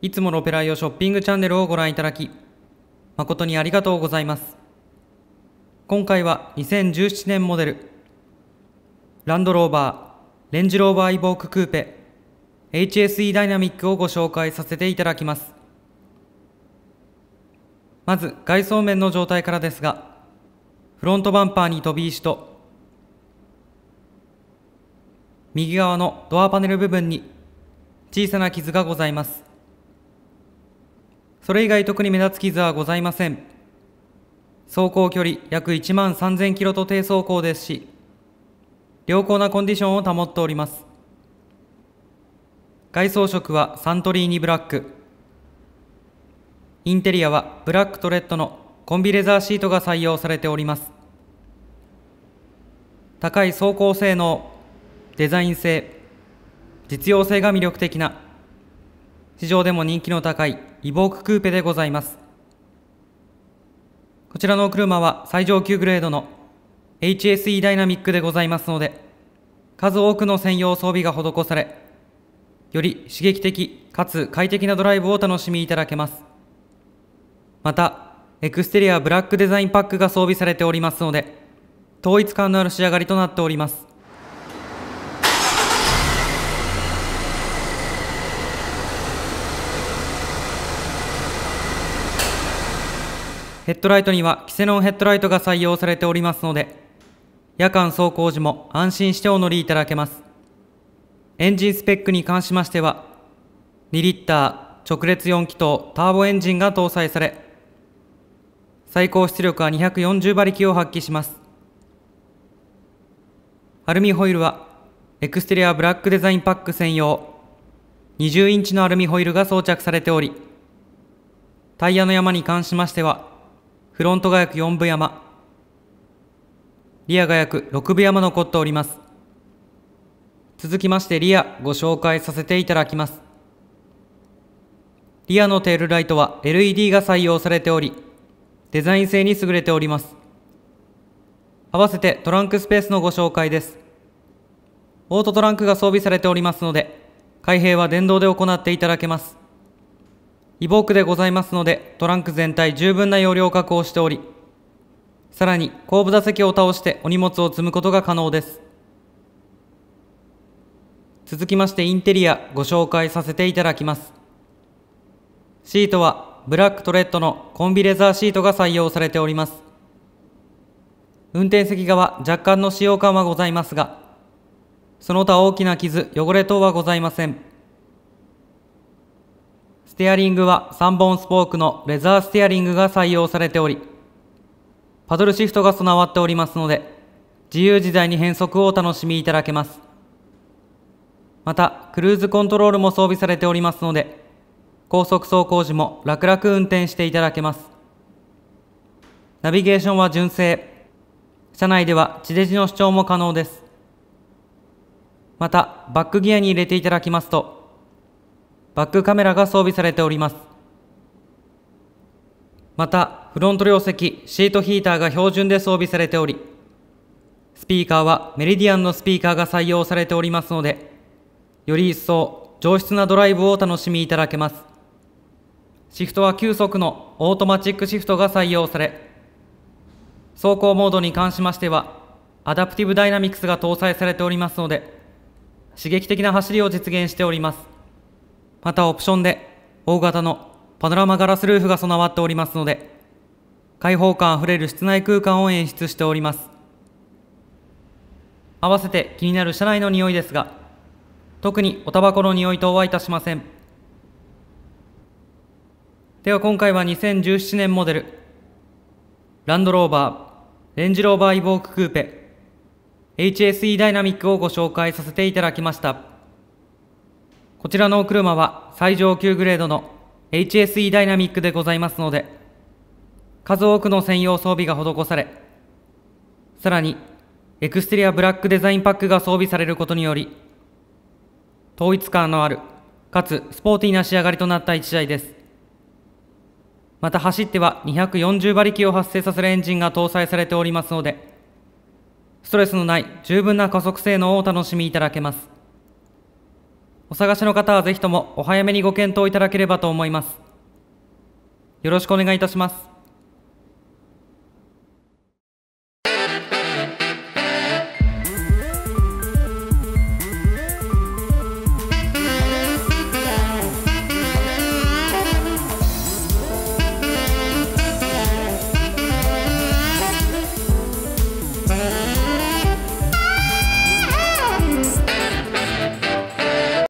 いつものオペライオショッピングチャンネルをご覧いただき、誠にありがとうございます。今回は2017年モデル、ランドローバー、レンジローバーイボーククーペ、HSE ダイナミックをご紹介させていただきます。まず外装面の状態からですが、フロントバンパーに飛び石と、右側のドアパネル部分に小さな傷がございます。それ以外特に目立つ傷はございません。走行距離約1万3000キロと低走行ですし、良好なコンディションを保っております。外装色はサントリーニブラック。インテリアはブラックとレッドのコンビレザーシートが採用されております。高い走行性能、デザイン性、実用性が魅力的な市場でも人気の高いイボーククーペでございます。こちらのお車は最上級グレードの HSE ダイナミックでございますので、数多くの専用装備が施され、より刺激的かつ快適なドライブをお楽しみいただけます。また、エクステリアブラックデザインパックが装備されておりますので、統一感のある仕上がりとなっております。ヘッドライトにはキセノンヘッドライトが採用されておりますので、夜間走行時も安心してお乗りいただけます。エンジンスペックに関しましては、2リッター直列4気筒ターボエンジンが搭載され、最高出力は240馬力を発揮します。アルミホイルは、エクステリアブラックデザインパック専用、20インチのアルミホイルが装着されており、タイヤの山に関しましては、フロントが約4分山、リアが約6分山残っております。続きましてリアご紹介させていただきます。リアのテールライトは LED が採用されており、デザイン性に優れております。合わせてトランクスペースのご紹介です。オートトランクが装備されておりますので、開閉は電動で行っていただけます。イボークでございますので、トランク全体十分な容量を確保しており、さらに後部座席を倒してお荷物を積むことが可能です。続きましてインテリアご紹介させていただきます。シートはブラックトレッドのコンビレザーシートが採用されております。運転席側若干の使用感はございますが、その他大きな傷、汚れ等はございません。ステアリングは3本スポークのレザーステアリングが採用されており、パドルシフトが備わっておりますので、自由自在に変速をお楽しみいただけます。また、クルーズコントロールも装備されておりますので、高速走行時も楽々運転していただけます。ナビゲーションは純正。車内では地デジの視聴も可能です。また、バックギアに入れていただきますと、バックカメラが装備されておりますまたフロント両席シートヒーターが標準で装備されておりスピーカーはメリディアンのスピーカーが採用されておりますのでより一層上質なドライブをお楽しみいただけますシフトは9速のオートマチックシフトが採用され走行モードに関しましてはアダプティブダイナミクスが搭載されておりますので刺激的な走りを実現しておりますまたオプションで大型のパノラマガラスルーフが備わっておりますので開放感あふれる室内空間を演出しております合わせて気になる車内の匂いですが特におタバコの匂い等はいたしませんでは今回は2017年モデルランドローバーレンジローバーイボーククーペ HSE ダイナミックをご紹介させていただきました。こちらのお車は最上級グレードの HSE ダイナミックでございますので、数多くの専用装備が施され、さらにエクステリアブラックデザインパックが装備されることにより、統一感のある、かつスポーティーな仕上がりとなった1台です。また走っては240馬力を発生させるエンジンが搭載されておりますので、ストレスのない十分な加速性能をお楽しみいただけます。お探しの方はぜひともお早めにご検討いただければと思います。よろしくお願いいたします。